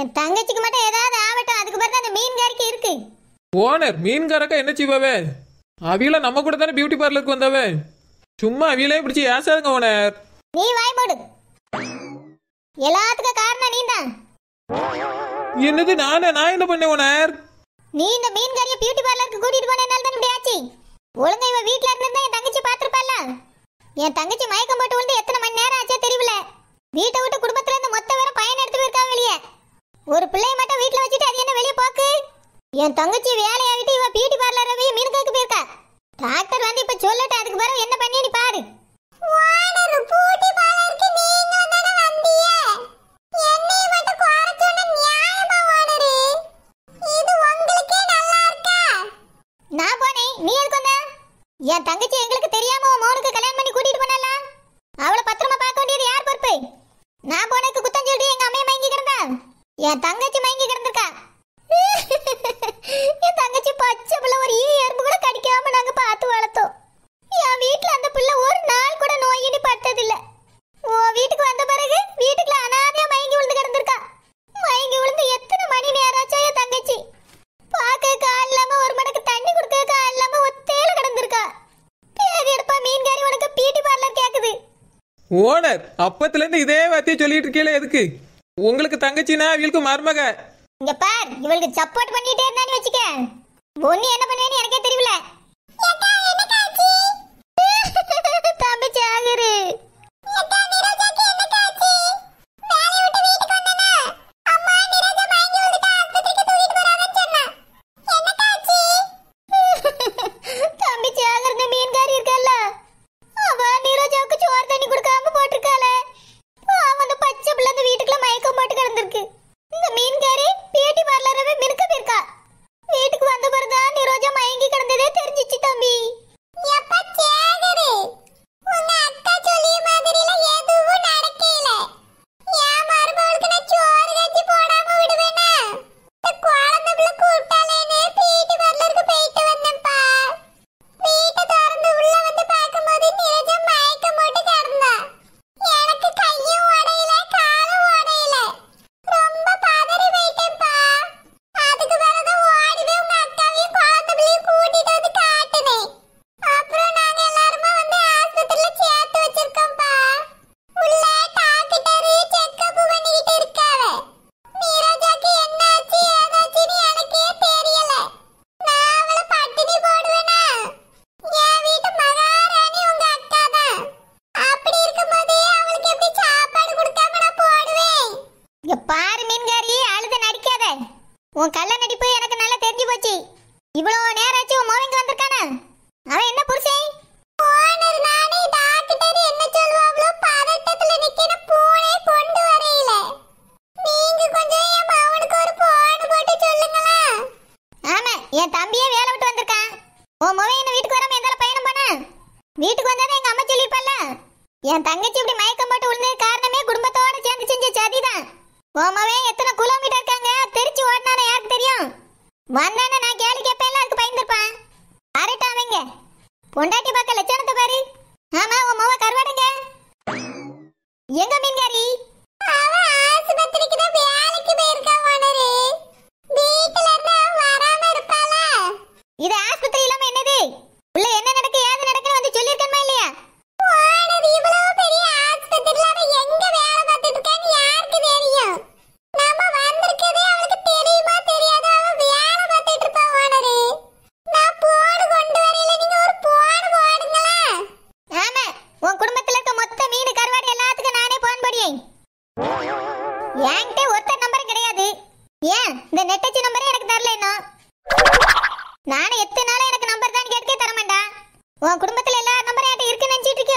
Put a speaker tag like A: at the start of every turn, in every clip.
A: என் தங்கச்சிக்கு மட்டும் ஏதாவது ஆவட்டும் அதுக்கு பிறகு அந்த மீன்காரிக்கு இருக்கு ஓனர் மீன்காரக்கா என்ன செய்வாவே அவியில நம்ம கூட தானே பியூட்டி பார்லருக்கு வந்தாவே சும்மா அவியிலே பிடிச்சி ஏசாதுங்க ஓனர்
B: நீ வாய் போடு எல்லாத்துக்கும் காரணம் நீ தான் என்னது நானே
A: நான் என்ன பண்ணேன் ஓனர்
B: நீ இந்த மீன்காரிய பியூட்டி பார்லருக்கு கூட்டிட்டு போனதால தான் இப்படி ஆச்சு ஒழுங்கா இவ வீட்ல இருந்தா என் தங்கச்சி பாத்துருப்பால என் தங்கச்சி மயக்கம் போட்டு விழுந்து எத்தனை மணி நேரம் ஆச்சோ தெரியல வீட்டை விட்டு குடும்பத்துல இருந்து ஒரு பிள்ளைய மட்டும் வீட்ல வச்சுட்டு அது என்ன வெளிய போக்கு என் தங்கச்சி வேலையாகிட்டு இவ பியூட்டி பார்லர் போய் மீன் போயிருக்கா டாக்டர் வந்து இப்ப சொல்லட்டு அதுக்கு பிறகு என்ன பண்ணி பாரு தங்கச்சி மயங்கி கிடந்திருக்கா என் தங்கச்சி பச்சை பிள்ளை ஒரு ஈ எறும்பு கூட கடிக்காம நாங்க பார்த்து வளர்த்தோம் என் வீட்டுல அந்த பிள்ளை ஒரு நாள் கூட நோயினி பட்டதில்ல ஓ வீட்டுக்கு வந்த பிறகு வீட்டுக்குள்ள அனாதையா மயங்கி விழுந்து கிடந்திருக்கா மயங்கி விழுந்து எத்தனை மணி நேரம் என் தங்கச்சி பார்க்க கால் இல்லாம ஒரு மடக்கு தண்ணி கொடுக்க கால் இல்லாம ஒத்தேல கிடந்திருக்கா பேர் எடுப்பா கறி உனக்கு பீட்டி பார்லர் கேக்குது
A: ஓனர் அப்பத்துல இருந்து இதே வார்த்தையை சொல்லிட்டு இருக்கீங்களே எதுக்கு உங்களுக்கு தங்கச்சினா இவளுக்கு மருமக
B: இங்க பார் இவளுக்கு சப்போர்ட் பண்ணிட்டே இருந்தான்னு வச்சுக்க ஒண்ணு என்ன பண்ணுவேன்னு எனக்கே தெரியும் எனக்கு நல்லா தெரிஞ்சு போச்சு இவ்வளவு நேரம் ஆச்சு உன் மாவிங்க வந்திருக்கானே அவன் என்ன புருஷன் ஓனர் நானே டாக்டர் என்ன சொல்வாங்களோ பதட்டத்துல நிக்கிற பூனை கொண்டு வரையில நீங்க கொஞ்சம் என் பாவனுக்கு ஒரு போன் போட்டு சொல்லுங்களா ஆமா என் தம்பியே வேலை விட்டு வந்திருக்கான் உன் மொழி என்ன வீட்டுக்கு வராம எந்தால பயணம் பண்ண வீட்டுக்கு வந்தானே எங்க அம்மா சொல்லிருப்பல்ல என் தங்கச்சி இப்படி மயக்கம் போட்டு விழுந்தது காரணமே குடும்பத்தோட சேர்ந்து செஞ்ச சதிதான் உன் மவன் எத்தனை கிலோமீட்டர் இருக்காங்க தெரிச்சு ஓடினானே யாருக்கு தெரியும் வந்தானே நான் கேள்வி கேட்பேன் அதுக்கு பயந்துருப்பான் வரட்டும் அவங்க பொண்டாட்டி பார்க்க லட்சணத்தை பாரு ஆமா உன் மோவ கருவாடுங்க
C: எங்க மீன்காரி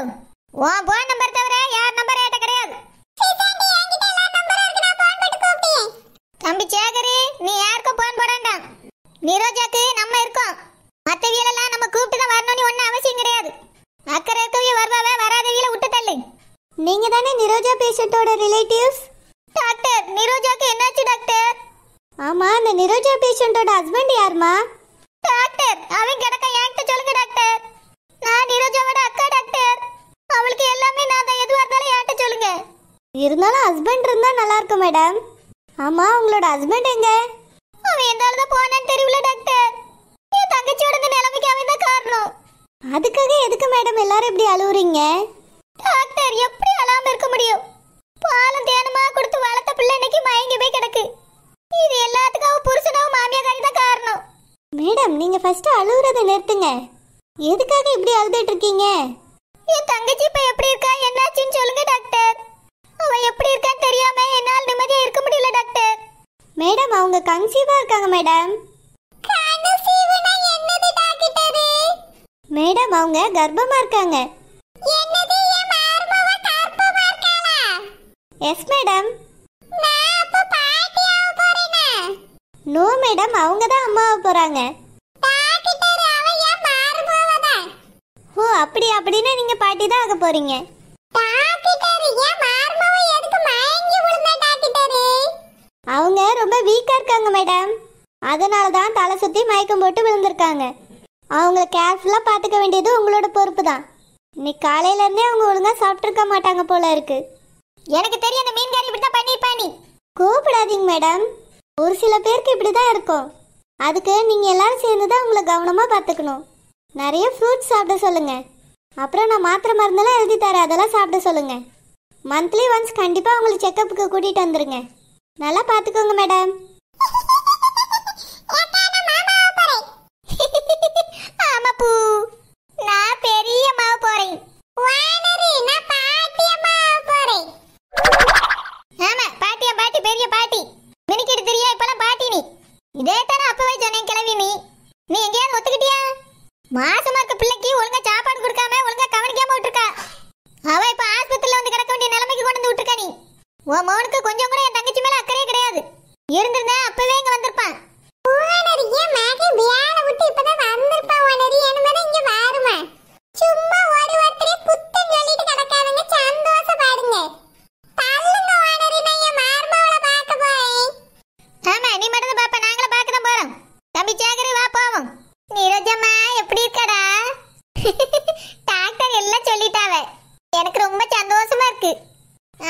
B: உன் போன் நம்பர் தவிர யார் நம்பர் ஏட்ட கிடையாது தம்பி சேகரி நீ யாருக்கும் போன் போட வேண்டாம் நிரோஜாக்கு நம்ம இருக்கோம் மற்ற மற்றவியலெல்லாம் நம்ம கூப்பிட்டு தான் வரணும்னு ஒன்றும் அவசியம் கிடையாது அக்கறை இருக்கவே வருவாவே வராத வராதவியில விட்டு
D: தள்ளு நீங்க தானே நிரோஜா பேஷண்டோட ரிலேட்டிவ்ஸ் டாக்டர் நிரோஜாக்கு என்னாச்சு டாக்டர் ஆமா அந்த நிரோஜா பேஷண்டோட ஹஸ்பண்ட் யாருமா டாக்டர்
B: அவன் கிடக்க என்கிட்ட சொல்லுங்க டாக்டர் நான் நிரோஜாவோட அவளுக்கு எல்லாமே நான் தான் எதுவாக இருந்தாலும் என்கிட்ட சொல்லுங்க
D: இருந்தாலும் ஹஸ்பண்ட் இருந்தா நல்லா இருக்கும் மேடம் ஆமா உங்களோட ஹஸ்பண்ட் எங்க அவன் எந்த தான் போனான்னு தெரியல டாக்டர் என் தங்கச்சியோட இந்த நிலைமைக்கு அவன் தான் காரணம் அதுக்காக எதுக்கு மேடம் எல்லாரும் இப்படி அழுவுறீங்க
B: டாக்டர் எப்படி அழாம இருக்க முடியும் பாலம் தேனமா கொடுத்து வளர்த்த பிள்ளை இன்னைக்கு மயங்கி போய் கிடக்கு இது எல்லாத்துக்காகவும்
D: புருஷனாவும் மாமியாக்காரி தான் காரணம் மேடம் நீங்க ஃபர்ஸ்ட் அழுகுறதை நிறுத்துங்க எதுக்காக இப்படி அழுதுட்டு இருக்கீங்க என் தங்கச்சி இப்ப எப்படி இருக்கா
B: என்னாச்சுன்னு சொல்லுங்க டாக்டர் அவ எப்படி இருக்கான்னு தெரியாம என்னால் நிம்மதியா இருக்க முடியல டாக்டர்
D: மேடம் அவங்க கன்சீவா இருக்காங்க மேடம் மேடம் அவங்க கர்ப்பமா இருக்காங்க எஸ் மேடம் நோ மேடம் அவங்க தான் அம்மாவை போறாங்க அப்படி அப்படின்னு நீங்க பாட்டி தான் ஆக போறீங்க அவங்க ரொம்ப வீக்கா இருக்காங்க மேடம் அதனால தான் தலை சுத்தி மயக்கம் போட்டு விழுந்திருக்காங்க அவங்க கேர்ஃபுல்லா பாத்துக்க வேண்டியது உங்களோட பொறுப்பு தான் இன்னைக்கு காலையில இருந்தே அவங்க ஒழுங்கா சாப்பிட்டுருக்க மாட்டாங்க போல இருக்கு எனக்கு தெரியும் அந்த மீன் மீன்காரி இப்படி தான் பண்ணிருப்பா நீ கூப்பிடாதீங்க மேடம் ஒரு சில பேருக்கு இப்படி தான் இருக்கும் அதுக்கு நீங்க எல்லாரும் சேர்ந்து தான் உங்களை கவனமா பாத்துக்கணும் நிறைய ஃப்ரூட்ஸ் சாப்பிட சொல்லுங்க அப்புறம் நான் மாத்திரை மருந்தெல்லாம் எழுதி தரேன் அதெல்லாம் சாப்பிட சொல்லுங்க மந்த்லி ஒன்ஸ் கண்டிப்பா உங்களுக்கு செக்கப்புக்கு கூட்டிட்டு வந்துருங்க நல்லா பாத்துக்கோங்க மேடம்
B: இதே தானே அப்பவே சொன்னேன் கிளவி நீ நீ எங்கேயாவது ஒத்துக்கிட்டியா மாசமா இருக்க பிள்ளைக்கு ஒழுங்கா சாப்பாடு கொடுக்காம ஒழுங்கா கவனிக்காம விட்டுருக்கா அவ இப்ப ஆஸ்பத்திரியில வந்து கிடக்க வேண்டிய நிலைமைக்கு கொண்டு வந்து விட்டுருக்க நீ உன் மௌனுக்கு கொஞ்சம் கூட என் தங்கச்சி மேல அக்கறையே கிடையாது
C: இருந்திருந்தா அப்பவே இங்க வந்திருப்பான் ஓனர் ஏன் வியாழ விட்டு இப்பதான் வந்திருப்பான் ஓனர் என்ன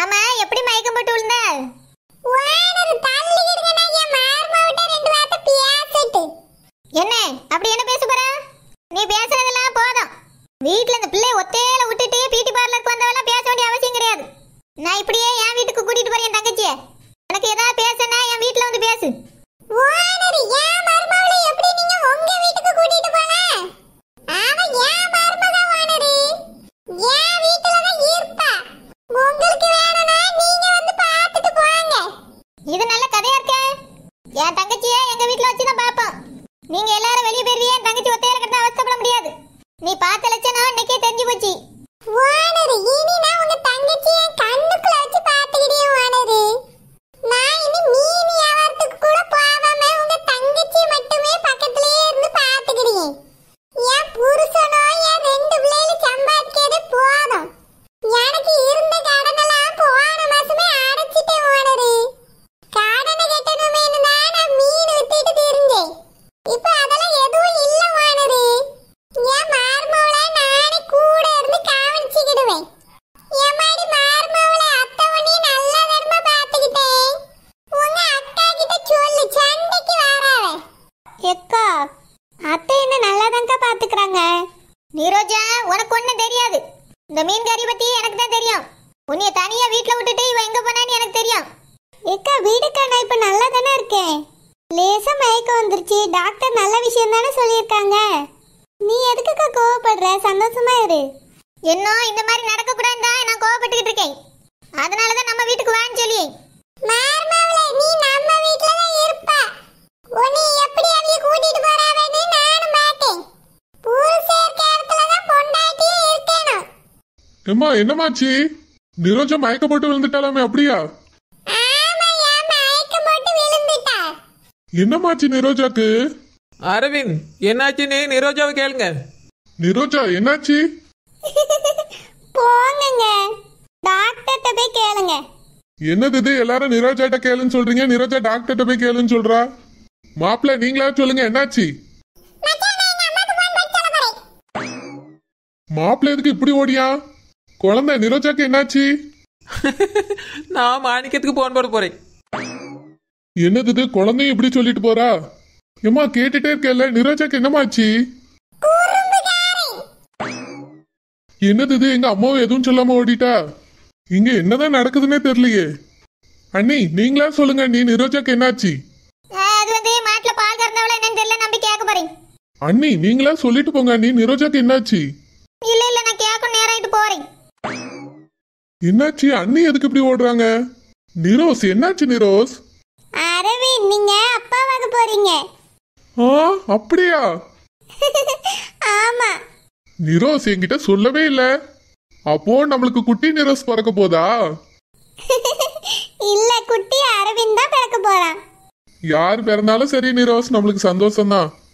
B: ஆமா எப்படி மயக்கம் போட்டு விழுந்த என்ன அப்படி என்ன பேச போற நீ பேசுறதெல்லாம் போதும் வீட்டுல இந்த பிள்ளைய ஒத்தையில விட்டுட்டு பிடி பார்லருக்கு வந்தவெல்லாம் பேச வேண்டிய அவசியம் கிடையாது நான் இப்படியே என் வீட்டுக்கு கூட்டிட்டு போறேன் தங்கச்சியை எனக்கு ஏதாவது பேசுனா என் வீட்டுல வந்து பேசு பார்த்த லட்சணம் இன்னைக்கே தெரிஞ்சு போச்சு
C: எக்கா அத்தை என்ன
B: நல்லா தான்க்கா பாத்துக்கிறாங்க நீரோஜா உனக்கு ஒன்றும் தெரியாது இந்த மீன் கறி பத்தி எனக்கு தான் தெரியும் உன்னைய தனியா வீட்டுல விட்டுட்டு இவ எங்க போனான்னு எனக்கு தெரியும் எக்கா வீடுக்கா நான் இப்ப
D: நல்லா தானே இருக்கேன் லேசா மயக்கம் வந்துருச்சு டாக்டர் நல்ல விஷயம் தானே சொல்லியிருக்காங்க நீ எதுக்குக்கா கோவப்படுற சந்தோஷமா இரு என்ன இந்த மாதிரி நடக்க கூடாதுடா
B: நான் கோவப்பட்டுக்கிட்டு இருக்கேன் அதனால தான் நம்ம வீட்டுக்கு வான்னு சொல்லி மார்மாவளே நீ
C: நம்ம வீட்ல தான் உன்னை எப்படி அவங்க கூட்டிட்டு போறாங்கன்னு
A: எம்மா என்னமாச்சு நிரோஜம் மயக்க விழுந்துட்டாலாமே அப்படியா என்னமாச்சு நிரோஜாக்கு அரவிந்த் என்னாச்சுன்னு நிரோஜாவை கேளுங்க நிரோஜா என்னாச்சு போங்கங்க டாக்டர்கிட்ட போய் கேளுங்க என்னது இது எல்லாரும் நிரோஜாட்ட கேளுன்னு சொல்றீங்க நிரோஜா டாக்டர்கிட்ட போய் கேளுன்னு சொல்றா மாப்பிள்ள நீங்களா சொல்லுங்க என்னாச்சு மாப்பிள்ள எதுக்கு இப்படி ஓடியா குழந்தை நிரோஜாக்கு என்னாச்சு நான் மாணிக்கத்துக்கு போன் போட போறேன் என்னது இது குழந்தையும் இப்படி சொல்லிட்டு போறா எம்மா கேட்டுட்டே இருக்கல நிரோஜாக்கு என்னமாச்சு என்னது இது எங்க அம்மாவும் எதுவும் சொல்லாம ஓடிட்டா இங்க என்னதான் நடக்குதுன்னே தெரியலையே அண்ணி நீங்களா சொல்லுங்க நீ நிரோஜாக்கு என்னாச்சு அண்ணி நீங்களா சொல்லிட்டு போங்க அண்ணி நிரோஜாக்கு என்னாச்சு இல்ல இல்ல நான் கேக்க நேராயிட்டு போறேன் என்னாச்சு அண்ணி எதுக்கு இப்படி ஓடுறாங்க நிரோஸ் என்னாச்சு நிரோஸ் அரவிந்த் நீங்க அப்பா வாங்க போறீங்க ஆ அப்படியா ஆமா நிரோஸ் என்கிட்ட சொல்லவே இல்ல அப்போ நம்மளுக்கு குட்டி நிரோஸ் பிறக்க போதா
D: இல்ல குட்டி அரவிந்த் தான் பிறக்க போறான்
A: யார் பிறந்தாலும் சரி நிரோஸ் நம்மளுக்கு சந்தோஷம் தான்